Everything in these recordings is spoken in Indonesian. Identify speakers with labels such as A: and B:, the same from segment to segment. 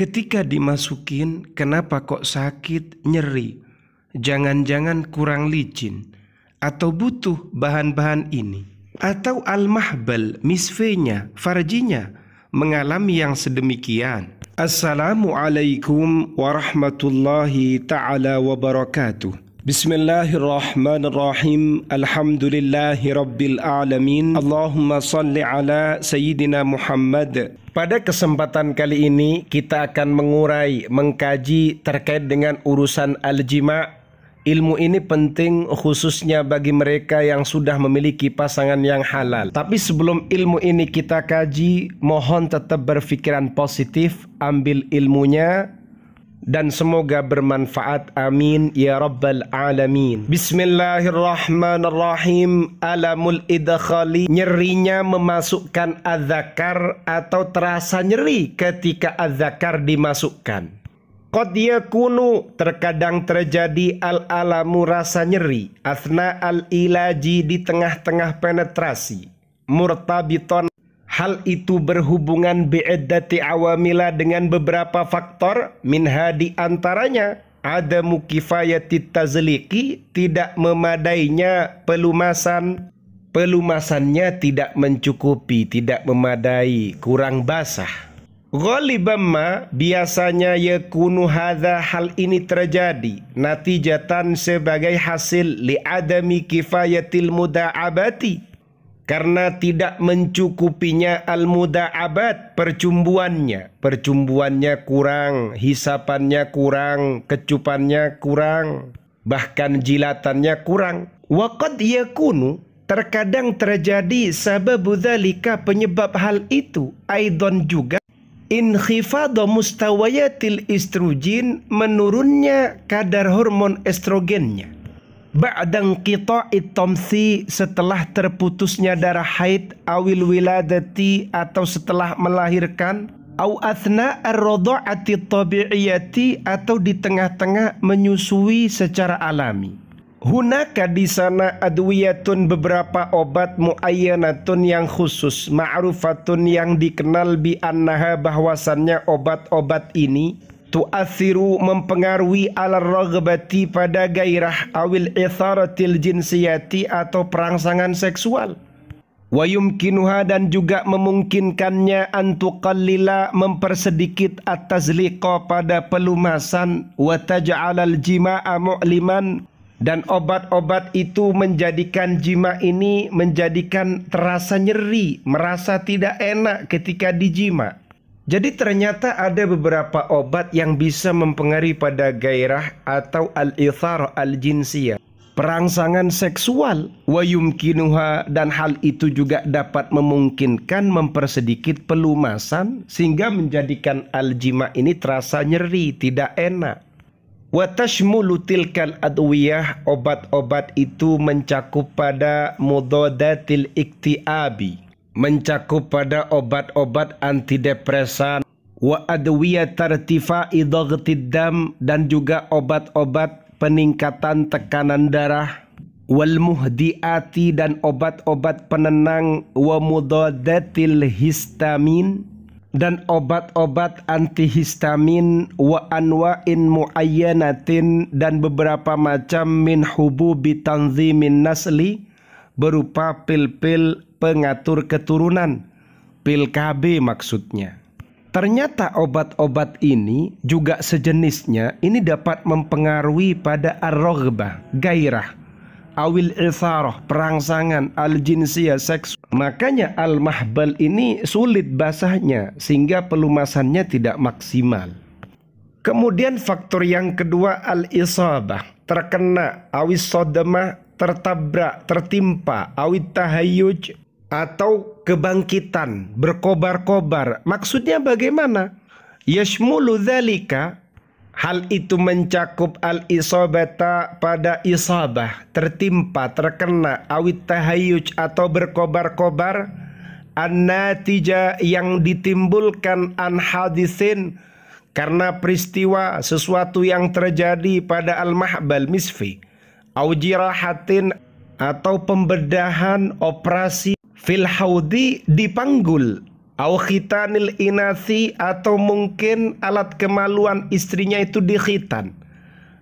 A: Ketika dimasukin, kenapa kok sakit, nyeri? Jangan-jangan kurang licin atau butuh bahan-bahan ini atau al-mahbal misfenya farjinya mengalami yang sedemikian. Assalamualaikum warahmatullahi taala wabarakatuh. بسم الله الرحمن الرحيم الحمد لله رب العالمين اللهم Pada kesempatan kali ini kita akan mengurai, mengkaji terkait dengan urusan al-jima. Ilmu ini penting khususnya bagi mereka yang sudah memiliki pasangan yang halal. Tapi sebelum ilmu ini kita kaji, mohon tetap berpikiran positif, ambil ilmunya, dan semoga bermanfaat. Amin ya rabbal alamin. Bismillahirrahmanirrahim. Alamul idkhali nyerinya memasukkan adzakar atau terasa nyeri ketika adzakar dimasukkan. Qad yakunu terkadang terjadi al-alamu rasa nyeri asna al-ilaji di tengah-tengah penetrasi murtabiton Hal itu berhubungan bi'iddati awamila dengan beberapa faktor minha di antaranya ada mukifayati tazliki tidak memadainya pelumasan pelumasannya tidak mencukupi tidak memadai kurang basah Ghalibamma biasanya yakunu hadha hal ini terjadi natijatan sebagai hasil liadami adami kifayatil muda'abati karena tidak mencukupinya al abad, percumbuannya percumbuannya kurang hisapannya kurang kecupannya kurang bahkan jilatannya kurang waqad yakunu terkadang terjadi sebab dzalika penyebab hal itu aidon juga inkhifadu mustawayatil istrujin menurunnya kadar hormon estrogennya ba'dang kita itomsi setelah terputusnya darah haid awil wiladati atau setelah melahirkan au athna ar rodoati tabi'iyati atau di tengah-tengah menyusui secara alami hunaka di sana adwiyatun beberapa obat muayyanatun yang khusus ma'rufatun yang dikenal bi annaha bahwasannya obat-obat ini tu'athiru mempengaruhi ala ragbati pada gairah awil itharatil jinsiyati atau perangsangan seksual wa yumkinuha dan juga memungkinkannya antuqallila mempersedikit atas liqa pada pelumasan wa taj'alal jima'a mu'liman dan obat-obat itu menjadikan jima ini menjadikan terasa nyeri, merasa tidak enak ketika dijima. Jadi ternyata ada beberapa obat yang bisa mempengaruhi pada gairah atau al-ithar al-jinsiyah. Perangsangan seksual wa yumkinuha dan hal itu juga dapat memungkinkan mempersedikit pelumasan sehingga menjadikan al-jima ini terasa nyeri, tidak enak. Wa tashmulu tilkal adwiyah obat-obat itu mencakup pada mudodatil iktiabi mencakup pada obat-obat antidepresan wa adwiya tartifa dhaghtid dan juga obat-obat peningkatan tekanan darah wal muhdiati dan obat-obat penenang wa mudaddatil histamin dan obat-obat antihistamin wa anwa'in muayyanatin dan beberapa macam min hububi tanzimin nasli berupa pil-pil pengatur keturunan, pil KB maksudnya. Ternyata obat-obat ini juga sejenisnya ini dapat mempengaruhi pada ar gairah, awil isarah, perangsangan, al-jinsiyah, seks. Makanya al-mahbal ini sulit basahnya sehingga pelumasannya tidak maksimal. Kemudian faktor yang kedua al-isabah, terkena awis sodemah tertabrak, tertimpa, awit tahayyuj atau kebangkitan, berkobar-kobar. Maksudnya bagaimana? Yashmulu dhalika, hal itu mencakup al isobata pada isabah, tertimpa, terkena, awit tahayyuj atau berkobar-kobar an-natija yang ditimbulkan an hadisin karena peristiwa sesuatu yang terjadi pada al-mahbal misfi aujirahatin atau pembedahan operasi fil dipanggul au khitanil inasi atau mungkin alat kemaluan istrinya itu dikhitan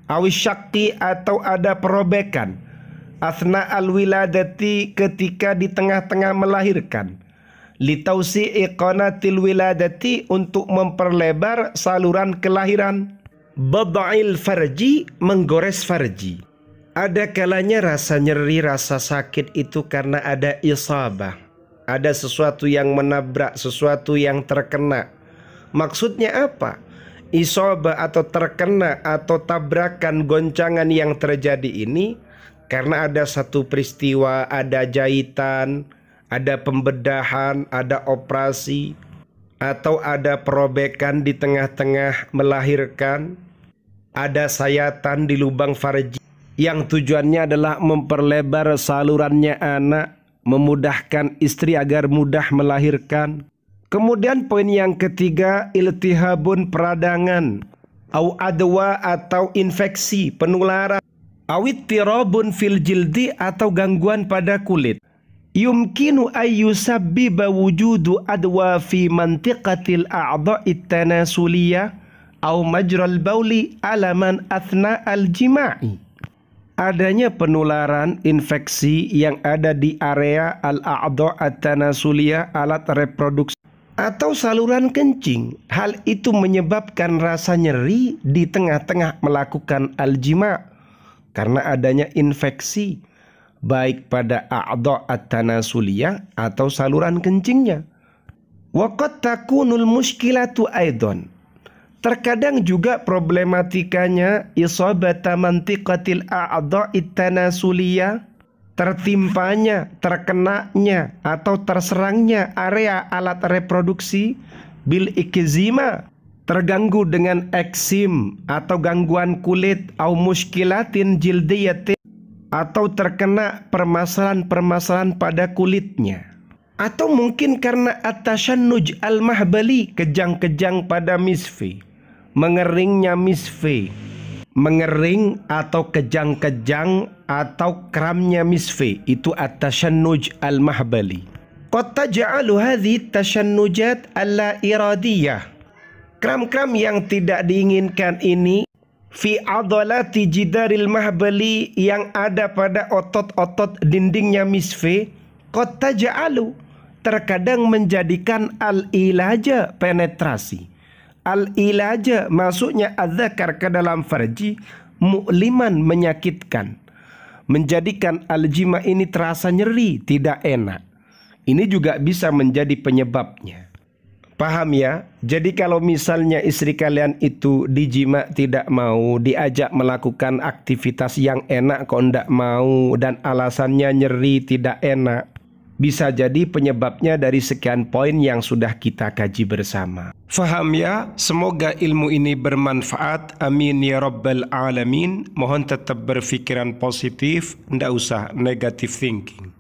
A: au atau ada perobekan asna alwiladati ketika di tengah-tengah melahirkan litausi iqanatil wiladati untuk memperlebar saluran kelahiran bada'il farji menggores farji ada kalanya rasa nyeri, rasa sakit itu karena ada isabah. Ada sesuatu yang menabrak, sesuatu yang terkena. Maksudnya apa? Isoba atau terkena atau tabrakan goncangan yang terjadi ini karena ada satu peristiwa, ada jahitan, ada pembedahan, ada operasi, atau ada perobekan di tengah-tengah melahirkan, ada sayatan di lubang farji yang tujuannya adalah memperlebar salurannya anak, memudahkan istri agar mudah melahirkan. Kemudian poin yang ketiga, iltihabun peradangan, au adwa atau infeksi, penularan, awit tirobun fil jildi atau gangguan pada kulit. Yumkinu sabbi bawujudu adwa fi mantiqatil a'dha'i tanasuliyah au majral bauli alaman athna al-jima'i adanya penularan infeksi yang ada di area al-a'dha at-tanasulia alat reproduksi atau saluran kencing. Hal itu menyebabkan rasa nyeri di tengah-tengah melakukan aljima karena adanya infeksi baik pada a'dha at-tanasulia atau saluran kencingnya. Waqad takunul muskilatu aidan Terkadang juga problematikanya isobata mantiqatil a'dha'i itanasulia tertimpanya, terkenanya atau terserangnya area alat reproduksi bil ikizima terganggu dengan eksim atau gangguan kulit au muskilatin jildiyatin atau terkena permasalahan-permasalahan pada kulitnya atau mungkin karena atasan nuj al-mahbali kejang-kejang pada misfi mengeringnya misve mengering atau kejang-kejang atau kramnya misve itu at-tashannuj al-mahbali qad taj'alu hadhi tashannujat ala iradiyah kram-kram yang tidak diinginkan ini fi adalati jidaril mahbali yang ada pada otot-otot dindingnya misve qad taj'alu terkadang menjadikan al-ilaja penetrasi al ilaja masuknya adzakar ke dalam farji mu'liman menyakitkan menjadikan al jima ini terasa nyeri tidak enak ini juga bisa menjadi penyebabnya paham ya jadi kalau misalnya istri kalian itu dijima tidak mau diajak melakukan aktivitas yang enak kok ndak mau dan alasannya nyeri tidak enak bisa jadi penyebabnya dari sekian poin yang sudah kita kaji bersama. Faham ya? Semoga ilmu ini bermanfaat. Amin ya rabbal alamin. Mohon tetap berpikiran positif, tidak usah negative thinking.